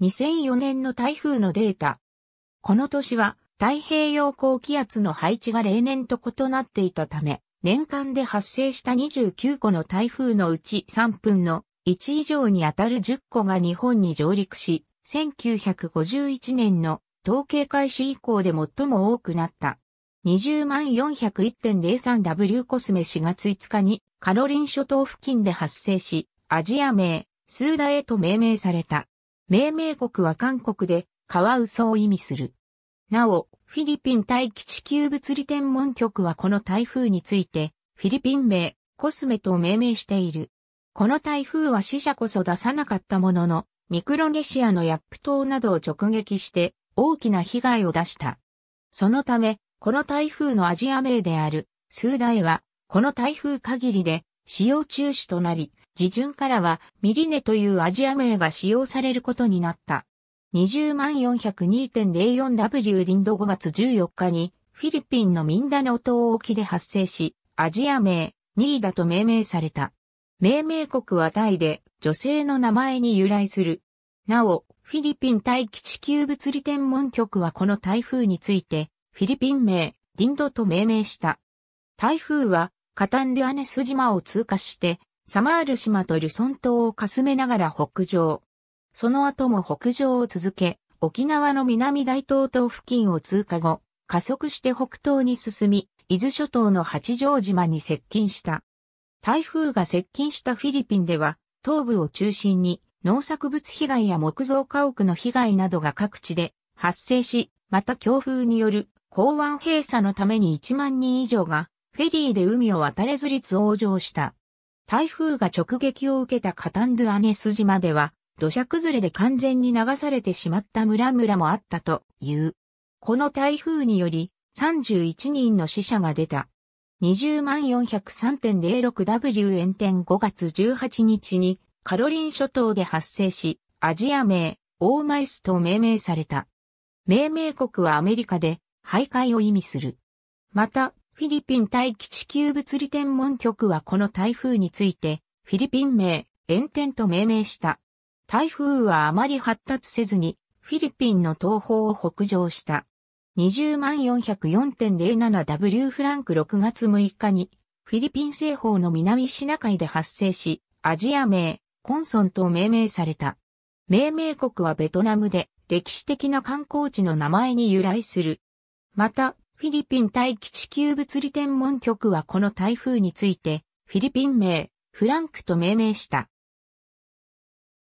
2004年の台風のデータ。この年は太平洋高気圧の配置が例年と異なっていたため、年間で発生した29個の台風のうち3分の1以上にあたる10個が日本に上陸し、1951年の統計開始以降で最も多くなった。20401.03W コスメ4月5日にカロリン諸島付近で発生し、アジア名、スーダへと命名された。命名国は韓国で、カワウソを意味する。なお、フィリピン大気地球物理天文局はこの台風について、フィリピン名、コスメと命名している。この台風は死者こそ出さなかったものの、ミクロネシアのヤップ島などを直撃して大きな被害を出した。そのため、この台風のアジア名であるスーダイは、この台風限りで使用中止となり、時順からはミリネというアジア名が使用されることになった。20402.04W リンド5月14日にフィリピンのミンダネオ島沖で発生し、アジア名、ニーダと命名された。命名国はタイで女性の名前に由来する。なお、フィリピン大気地球物理天文局はこの台風について、フィリピン名、リンドと命名した。台風は、カタンデュアネス島を通過して、サマール島とルソン島をかすめながら北上。その後も北上を続け、沖縄の南大東島付近を通過後、加速して北東に進み、伊豆諸島の八丈島に接近した。台風が接近したフィリピンでは、東部を中心に農作物被害や木造家屋の被害などが各地で発生し、また強風による港湾閉鎖のために1万人以上がフェリーで海を渡れず率往生した。台風が直撃を受けたカタンドゥアネス島では、土砂崩れで完全に流されてしまった村々もあったという。この台風により31人の死者が出た。2 0 4 0 3 0 6 w 天5月18日にカロリン諸島で発生し、アジア名、オーマイスと命名された。命名国はアメリカで、徘徊を意味する。また、フィリピン大気地球物理天文局はこの台風について、フィリピン名、炎天と命名した。台風はあまり発達せずに、フィリピンの東方を北上した。20404.07W フランク6月6日に、フィリピン西方の南シナ海で発生し、アジア名、コンソンと命名された。命名国はベトナムで、歴史的な観光地の名前に由来する。また、フィリピン大気地球物理天文局はこの台風について、フィリピン名、フランクと命名した。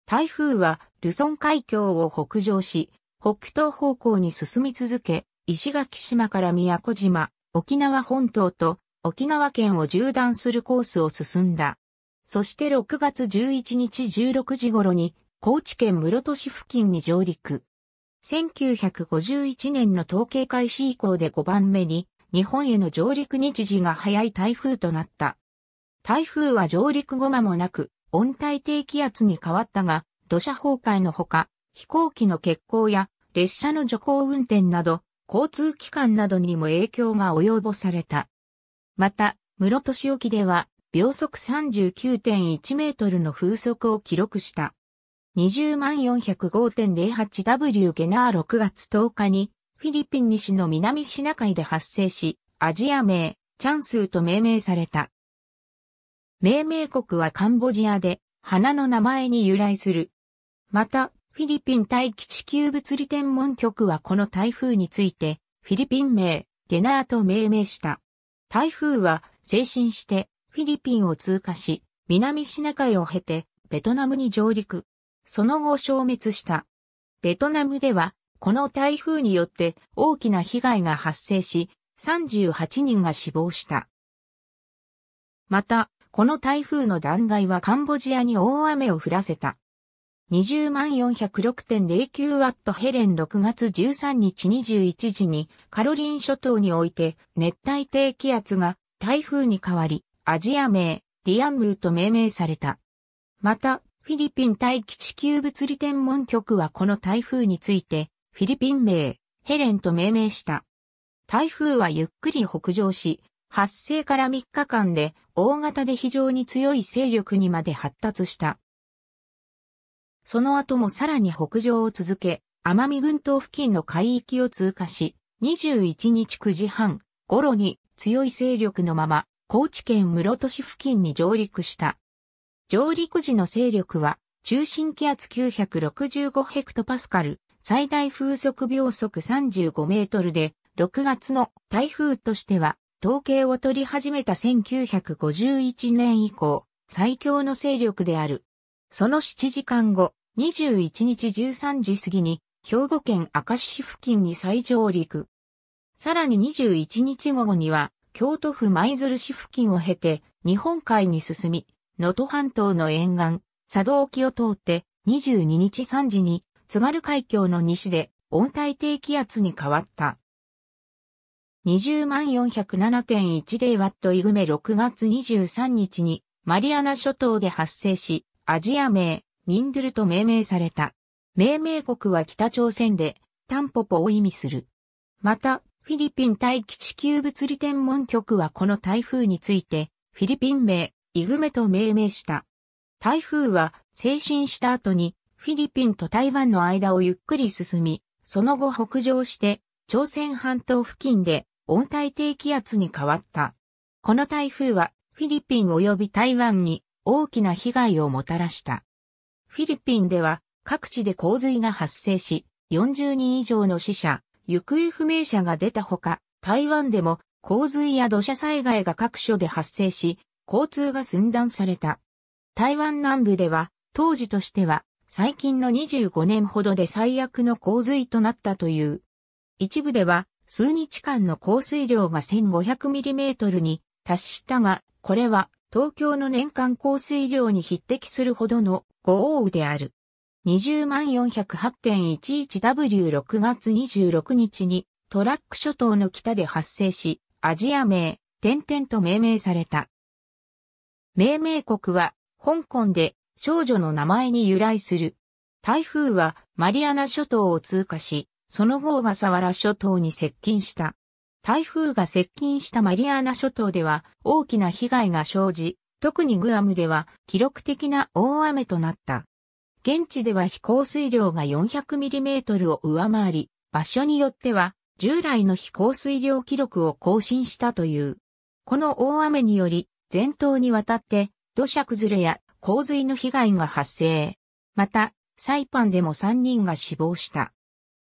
台風は、ルソン海峡を北上し、北東方向に進み続け、石垣島から宮古島、沖縄本島と沖縄県を縦断するコースを進んだ。そして6月11日16時頃に、高知県室戸市付近に上陸。1951年の統計開始以降で5番目に日本への上陸日時が早い台風となった。台風は上陸後間もなく温帯低気圧に変わったが土砂崩壊のほか飛行機の欠航や列車の徐行運転など交通機関などにも影響が及ぼされた。また、室戸市沖では秒速39.1メートルの風速を記録した。20405.08W ゲナー6月10日にフィリピン西の南シナ海で発生し、アジア名、チャンスーと命名された。命名国はカンボジアで、花の名前に由来する。また、フィリピン大気地球物理天文局はこの台風について、フィリピン名、ゲナーと命名した。台風は、精神して、フィリピンを通過し、南シナ海を経て、ベトナムに上陸。その後消滅した。ベトナムでは、この台風によって大きな被害が発生し、38人が死亡した。また、この台風の断崖はカンボジアに大雨を降らせた。20406.09ワットヘレン6月13日21時にカロリン諸島において熱帯低気圧が台風に変わりアジア名ディアンムーと命名された。またフィリピン大気地球物理天文局はこの台風について、フィリピン名、ヘレンと命名した。台風はゆっくり北上し、発生から3日間で大型で非常に強い勢力にまで発達した。その後もさらに北上を続け、奄美群島付近の海域を通過し、21日9時半頃に強い勢力のまま、高知県室戸市付近に上陸した。上陸時の勢力は、中心気圧965ヘクトパスカル、最大風速秒速35メートルで、6月の台風としては、統計を取り始めた1951年以降、最強の勢力である。その7時間後、21日13時過ぎに、兵庫県明石市付近に再上陸。さらに21日午後には、京都府舞鶴市付近を経て、日本海に進み、能登半島の沿岸、佐渡沖を通って22日3時に津軽海峡の西で温帯低気圧に変わった。20407.10ワットイグメ6月23日にマリアナ諸島で発生し、アジア名、ミンドゥルと命名された。命名国は北朝鮮で、タンポポを意味する。また、フィリピン大気地球物理天文局はこの台風について、フィリピン名、イグメと命名した。台風は精神した後にフィリピンと台湾の間をゆっくり進み、その後北上して朝鮮半島付近で温帯低気圧に変わった。この台風はフィリピン及び台湾に大きな被害をもたらした。フィリピンでは各地で洪水が発生し、40人以上の死者、行方不明者が出たほか、台湾でも洪水や土砂災害が各所で発生し、交通が寸断された。台湾南部では、当時としては、最近の25年ほどで最悪の洪水となったという。一部では、数日間の降水量が 1500mm に達したが、これは東京の年間降水量に匹敵するほどの豪雨である。20408.11W6 月26日にトラック諸島の北で発生し、アジア名、点々と命名された。命名国は、香港で少女の名前に由来する。台風はマリアナ諸島を通過し、その後小笠原諸島に接近した。台風が接近したマリアナ諸島では大きな被害が生じ、特にグアムでは記録的な大雨となった。現地では飛行水量が 400mm を上回り、場所によっては従来の飛行水量記録を更新したという。この大雨により全島にわたって土砂崩れや洪水の被害が発生。また、サイパンでも3人が死亡した。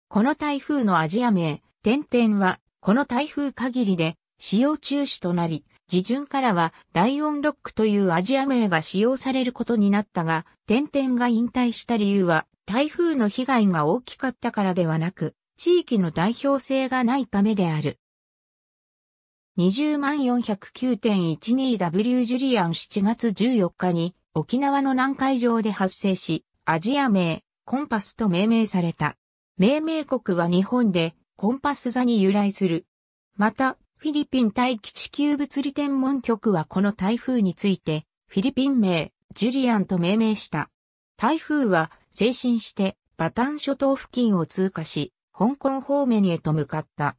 この台風のアジア名、点々は、この台風限りで使用中止となり、自順からはライオンロックというアジア名が使用されることになったが、点々が引退した理由は、台風の被害が大きかったからではなく、地域の代表性がないためである。20409.12W ジュリアン7月14日に沖縄の南海上で発生し、アジア名、コンパスと命名された。命名国は日本でコンパス座に由来する。また、フィリピン大気地球物理天文局はこの台風について、フィリピン名、ジュリアンと命名した。台風は、精神して、バタン諸島付近を通過し、香港方面へと向かった。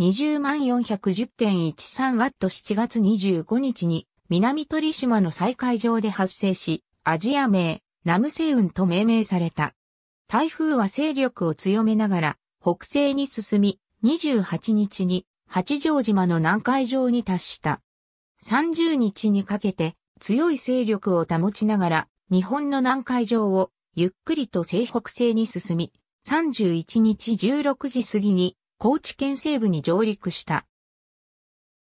2 0 4 1 0 1 3ト7月25日に南鳥島の再海上で発生し、アジア名、ナムセウンと命名された。台風は勢力を強めながら北西に進み、28日に八丈島の南海上に達した。30日にかけて強い勢力を保ちながら日本の南海上をゆっくりと西北西に進み、31日16時過ぎに高知県西部に上陸した。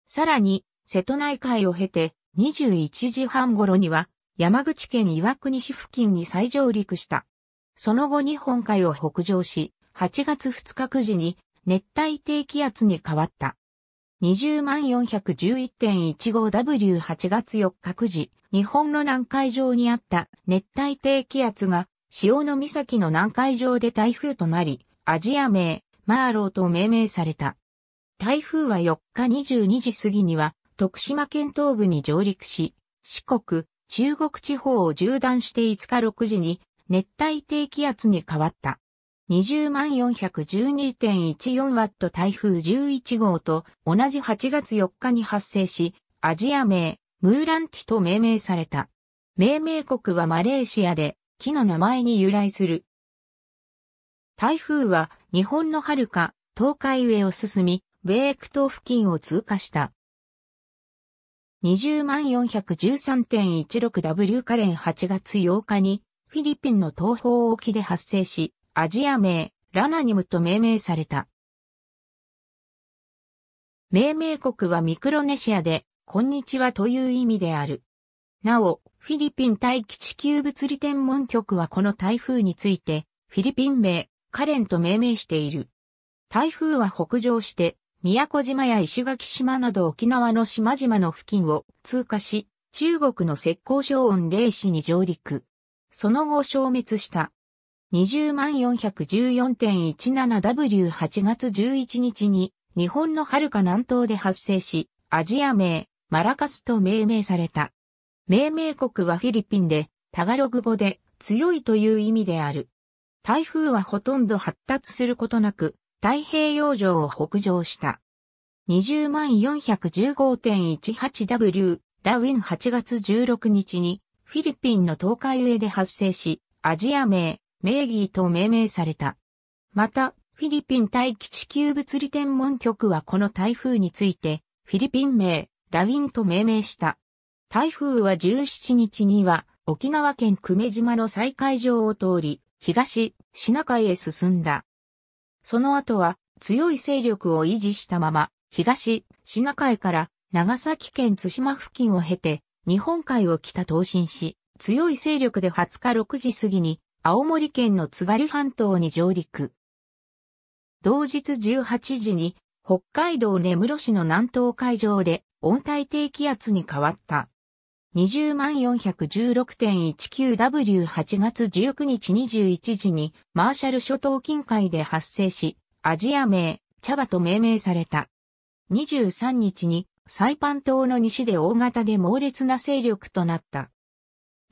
さらに、瀬戸内海を経て21時半頃には山口県岩国市付近に再上陸した。その後日本海を北上し、8月2日9時に熱帯低気圧に変わった。20411.15W8 月4日9時、日本の南海上にあった熱帯低気圧が、潮の岬の南海上で台風となり、アジア名、マーローと命名された。台風は4日22時過ぎには徳島県東部に上陸し、四国、中国地方を縦断して5日6時に熱帯低気圧に変わった。2 0 4 1 2 1 4ト台風11号と同じ8月4日に発生し、アジア名、ムーランティと命名された。命名国はマレーシアで、木の名前に由来する台風は日本の遥か東海上を進み、米ク島付近を通過した。20413.16W カレン8月8日にフィリピンの東方沖で発生し、アジア名、ラナニムと命名された。命名国はミクロネシアで、こんにちはという意味である。なお、フィリピン大気地球物理天文局はこの台風について、フィリピン名、カレンと命名している。台風は北上して、宮古島や石垣島など沖縄の島々の付近を通過し、中国の石膏省音霊市に上陸。その後消滅した。20414.17W8 月11日に日本の遥か南東で発生し、アジア名、マラカスと命名された。命名国はフィリピンで、タガログ語で強いという意味である。台風はほとんど発達することなく、太平洋上を北上した。20415.18W ダウィン8月16日にフィリピンの東海上で発生し、アジア名、名義と命名された。また、フィリピン大気地球物理天文局はこの台風について、フィリピン名、ラウィンと命名した。台風は17日には、沖縄県久米島の再海上を通り、東、シナ海へ進んだ。その後は強い勢力を維持したまま、東、シナ海から長崎県津島付近を経て、日本海を北東進し、強い勢力で20日6時過ぎに、青森県の津軽半島に上陸。同日18時に、北海道根室市の南東海上で温帯低気圧に変わった。20416.19W8 月19日21時にマーシャル諸島近海で発生し、アジア名、チャバと命名された。23日にサイパン島の西で大型で猛烈な勢力となった。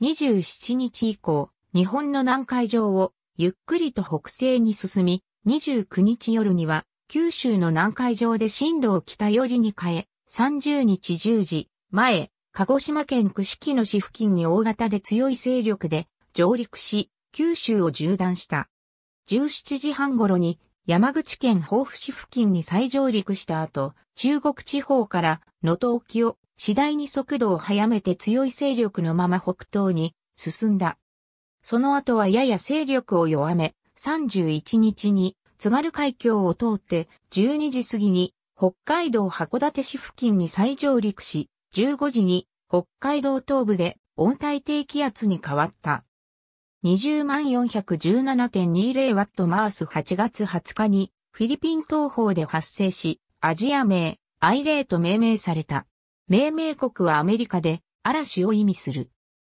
27日以降、日本の南海上をゆっくりと北西に進み、29日夜には九州の南海上で震度を北寄りに変え、30日10時前、鹿児島県串木野市付近に大型で強い勢力で上陸し、九州を縦断した。17時半頃に山口県防府市付近に再上陸した後、中国地方から能登沖を次第に速度を速めて強い勢力のまま北東に進んだ。その後はやや勢力を弱め、31日に津軽海峡を通って12時過ぎに北海道函館市付近に再上陸し、15時に北海道東部で温帯低気圧に変わった。20417.20W 8月20日にフィリピン東方で発生し、アジア名、アイレーと命名された。命名国はアメリカで嵐を意味する。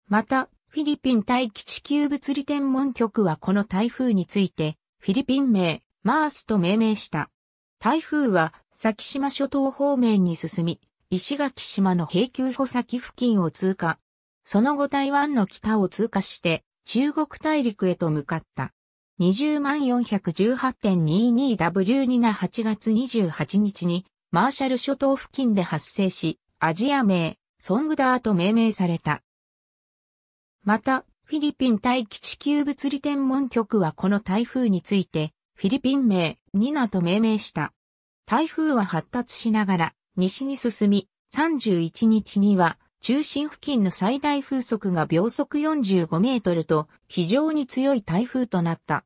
また、フィリピン大気地球物理天文局はこの台風について、フィリピン名、マースと命名した。台風は先島諸島方面に進み、石垣島の平久保先付近を通過。その後台湾の北を通過して、中国大陸へと向かった。2 0 4 1 8 2 2 w 8月28日に、マーシャル諸島付近で発生し、アジア名、ソングダーと命名された。また、フィリピン大気地球物理天文局はこの台風について、フィリピン名、ニナと命名した。台風は発達しながら、西に進み、31日には、中心付近の最大風速が秒速45メートルと非常に強い台風となった。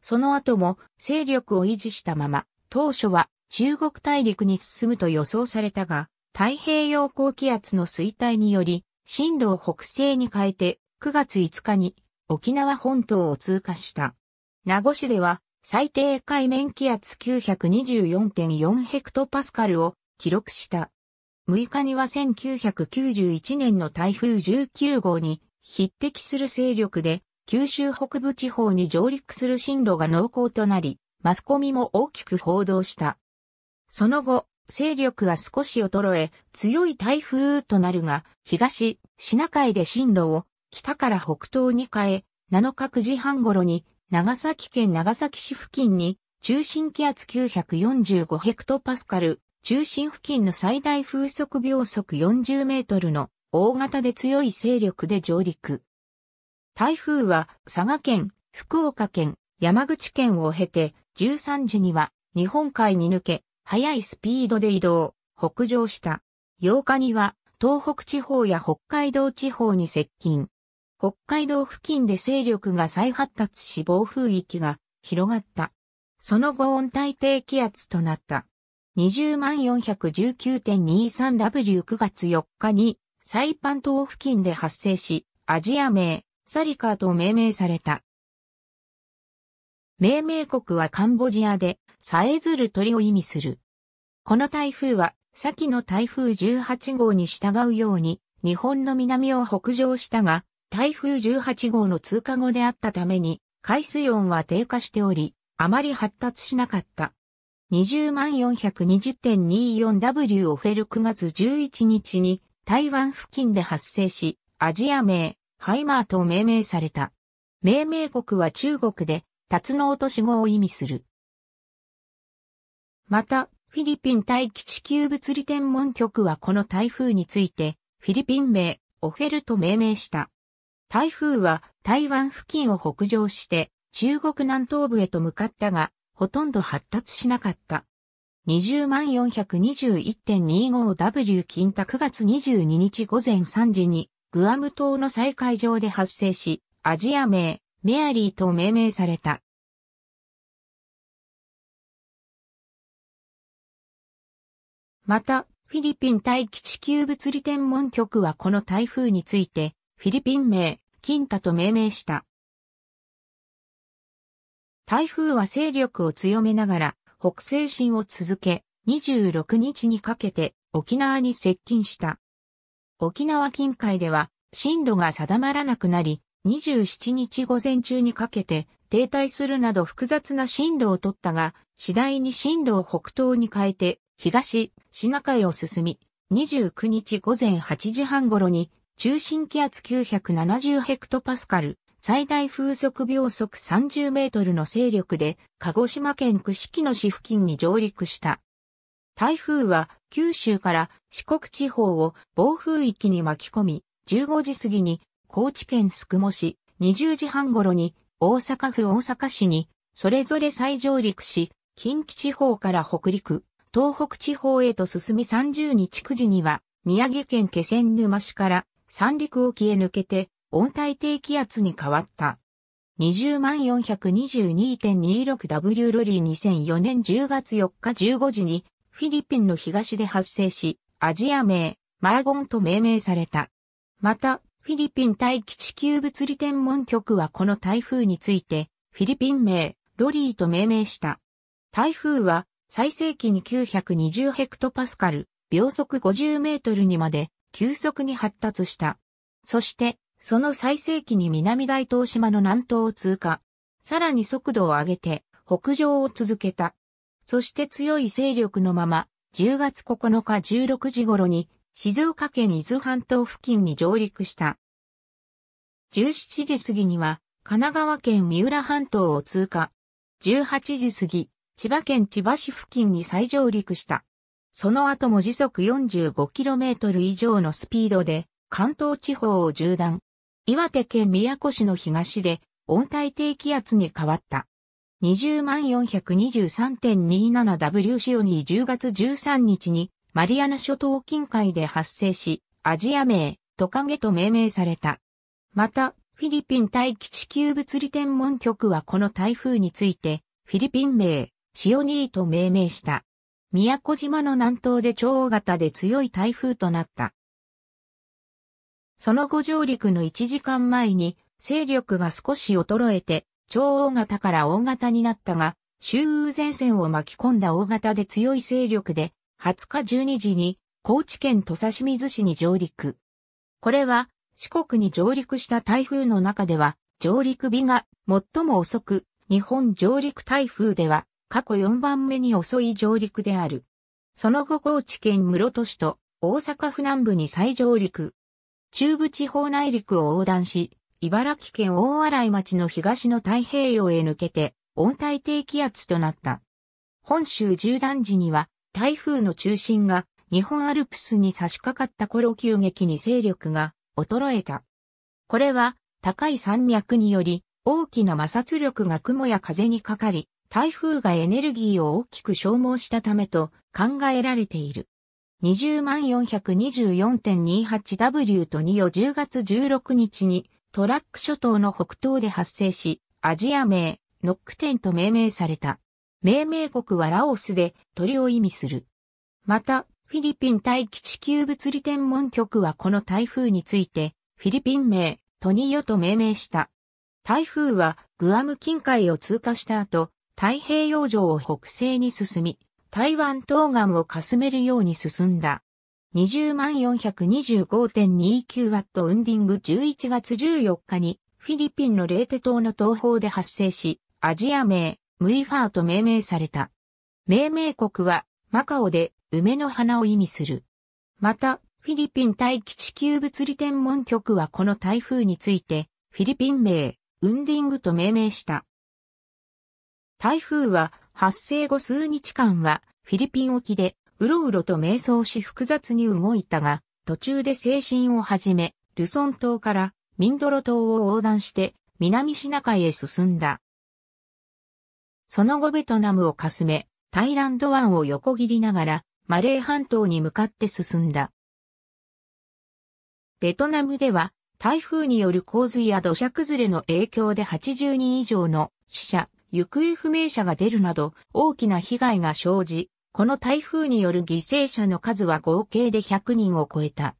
その後も勢力を維持したまま、当初は中国大陸に進むと予想されたが、太平洋高気圧の衰退により、進路を北西に変えて9月5日に沖縄本島を通過した。名護市では最低海面気圧924.4ヘクトパスカルを記録した。6日には1991年の台風19号に匹敵する勢力で九州北部地方に上陸する進路が濃厚となり、マスコミも大きく報道した。その後、勢力は少し衰え、強い台風となるが、東、シナ海で進路を北から北東に変え、7日9時半頃に長崎県長崎市付近に中心気圧945ヘクトパスカル、中心付近の最大風速秒速40メートルの大型で強い勢力で上陸。台風は佐賀県、福岡県、山口県を経て13時には日本海に抜け、速いスピードで移動、北上した。8日には東北地方や北海道地方に接近。北海道付近で勢力が再発達し暴風域が広がった。その後温帯低気圧となった。20419.23W9 月4日にサイパン島付近で発生し、アジア名、サリカーと命名された。命名国はカンボジアで、さえずる鳥を意味する。この台風は、先の台風18号に従うように、日本の南を北上したが、台風18号の通過後であったために、海水温は低下しており、あまり発達しなかった。20420.24W オフェル9月11日に台湾付近で発生し、アジア名、ハイマーと命名された。命名国は中国で、タツノオトシゴを意味する。また、フィリピン大気地球物理天文局はこの台風について、フィリピン名、オフェルと命名した。台風は台湾付近を北上して中国南東部へと向かったが、ほとんど発達しなかった。20421.25W 金太9月22日午前3時にグアム島の再会場で発生し、アジア名、メアリーと命名された。また、フィリピン大気地球物理天文局はこの台風について、フィリピン名、金太と命名した。台風は勢力を強めながら北西進を続け、26日にかけて沖縄に接近した。沖縄近海では震度が定まらなくなり、27日午前中にかけて停滞するなど複雑な震度を取ったが、次第に震度を北東に変えて東、シナ海を進み、29日午前8時半頃に中心気圧970ヘクトパスカル、最大風速秒速30メートルの勢力で、鹿児島県串木野市付近に上陸した。台風は九州から四国地方を暴風域に巻き込み、15時過ぎに高知県宿毛市、20時半頃に大阪府大阪市にそれぞれ再上陸し、近畿地方から北陸、東北地方へと進み30日9時には宮城県気仙沼市から三陸沖へ抜けて温帯低気圧に変わった。20422.26W ロリー2004年10月4日15時にフィリピンの東で発生し、アジア名、マーゴンと命名された。また、フィリピン大気地球物理天文局はこの台風について、フィリピン名、ロリーと命名した。台風は、最盛期に920ヘクトパスカル、秒速50メートルにまで、急速に発達した。そして、その最盛期に南大東島の南東を通過。さらに速度を上げて北上を続けた。そして強い勢力のまま、10月9日16時頃に静岡県伊豆半島付近に上陸した。17時過ぎには神奈川県三浦半島を通過。18時過ぎ、千葉県千葉市付近に再上陸した。その後も時速 45km 以上のスピードで関東地方を縦断。岩手県宮古市の東で温帯低気圧に変わった。20423.27W 潮に10月13日にマリアナ諸島近海で発生し、アジア名、トカゲと命名された。また、フィリピン大気地球物理天文局はこの台風について、フィリピン名、シオニーと命名した。宮古島の南東で超大型で強い台風となった。その後上陸の1時間前に、勢力が少し衰えて、超大型から大型になったが、周遊前線を巻き込んだ大型で強い勢力で、20日12時に、高知県土佐清水市に上陸。これは、四国に上陸した台風の中では、上陸日が最も遅く、日本上陸台風では、過去4番目に遅い上陸である。その後高知県室戸市と大阪府南部に再上陸。中部地方内陸を横断し、茨城県大洗町の東の太平洋へ抜けて、温帯低気圧となった。本州縦断時には、台風の中心が日本アルプスに差し掛かった頃急激に勢力が衰えた。これは、高い山脈により、大きな摩擦力が雲や風にかかり、台風がエネルギーを大きく消耗したためと考えられている。20424.28W と2を10月16日にトラック諸島の北東で発生し、アジア名、ノックテンと命名された。命名国はラオスで鳥を意味する。また、フィリピン大気地球物理天文局はこの台風について、フィリピン名、トニヨと命名した。台風はグアム近海を通過した後、太平洋上を北西に進み、台湾東岸をかすめるように進んだ。2 0 4 2 5 2 9トウンディング11月14日にフィリピンのレーテ島の東方で発生し、アジア名、ムイファーと命名された。命名国はマカオで梅の花を意味する。また、フィリピン大気地球物理天文局はこの台風について、フィリピン名、ウンディングと命名した。台風は発生後数日間はフィリピン沖でうろうろと瞑想し複雑に動いたが、途中で精神をはじめ、ルソン島からミンドロ島を横断して南シナ海へ進んだ。その後ベトナムをかすめ、タイランド湾を横切りながらマレー半島に向かって進んだ。ベトナムでは台風による洪水や土砂崩れの影響で80人以上の死者、行方不明者が出るなど大きな被害が生じ、この台風による犠牲者の数は合計で100人を超えた。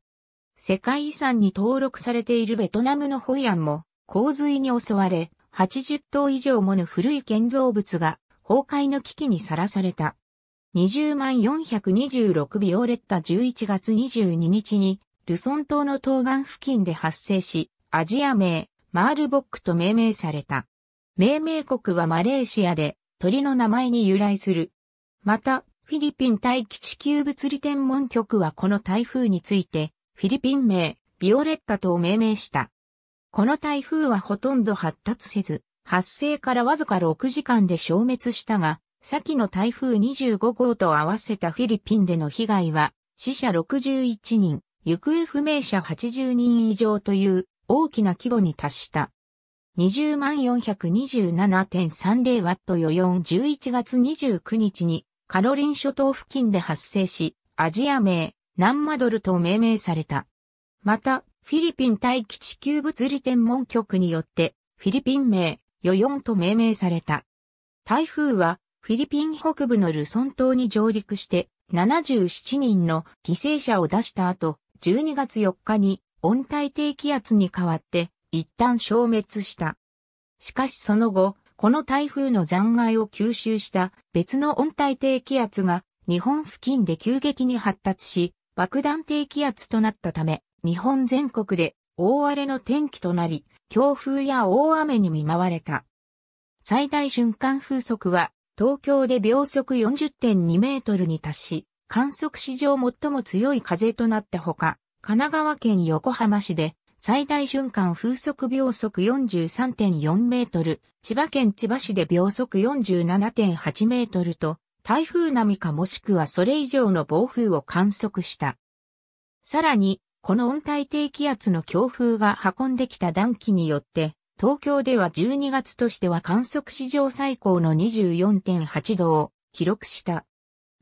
世界遺産に登録されているベトナムのホイアンも洪水に襲われ、80棟以上もの古い建造物が崩壊の危機にさらされた。20万426ビオレッタ11月22日に、ルソン島の東岸付近で発生し、アジア名、マールボックと命名された。命名国はマレーシアで鳥の名前に由来する。また、フィリピン大気地球物理天文局はこの台風について、フィリピン名、ビオレッタと命名した。この台風はほとんど発達せず、発生からわずか6時間で消滅したが、先の台風25号と合わせたフィリピンでの被害は、死者61人、行方不明者80人以上という大きな規模に達した。2 0 4 2 7 3 0ト余4 11月29日にカロリン諸島付近で発生し、アジア名、ナンマドルと命名された。また、フィリピン大気地球物理天文局によって、フィリピン名、ヨヨンと命名された。台風は、フィリピン北部のルソン島に上陸して、77人の犠牲者を出した後、12月4日に温帯低気圧に変わって、一旦消滅した。しかしその後、この台風の残骸を吸収した別の温帯低気圧が日本付近で急激に発達し、爆弾低気圧となったため、日本全国で大荒れの天気となり、強風や大雨に見舞われた。最大瞬間風速は東京で秒速40.2メートルに達し、観測史上最も強い風となったほか、神奈川県横浜市で最大瞬間風速秒速43.4メートル、千葉県千葉市で秒速47.8メートルと、台風並みかもしくはそれ以上の暴風を観測した。さらに、この温帯低気圧の強風が運んできた暖気によって、東京では12月としては観測史上最高の24.8度を記録した。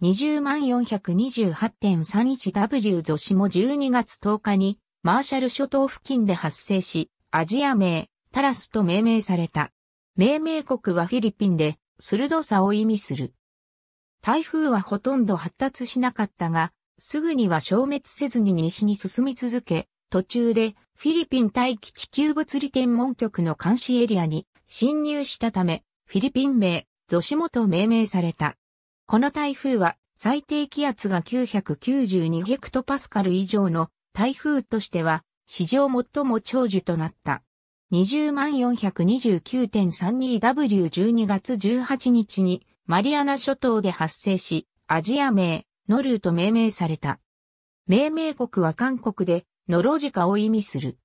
20万 428.31W 増しも12月10日にマーシャル諸島付近で発生し、アジア名、タラスと命名された。命名国はフィリピンで、鋭さを意味する。台風はほとんど発達しなかったが、すぐには消滅せずに西に進み続け、途中でフィリピン大気地球物理天文局の監視エリアに侵入したため、フィリピン名、ゾシモと命名された。この台風は最低気圧が992ヘクトパスカル以上の台風としては史上最も長寿となった。20429.32W12 月18日にマリアナ諸島で発生し、アジア名、ノルーと命名された。命名国は韓国で、ノロジカを意味する。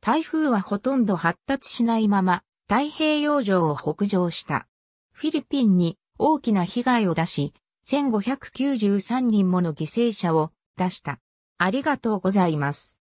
台風はほとんど発達しないまま、太平洋上を北上した。フィリピンに大きな被害を出し、1593人もの犠牲者を出した。ありがとうございます。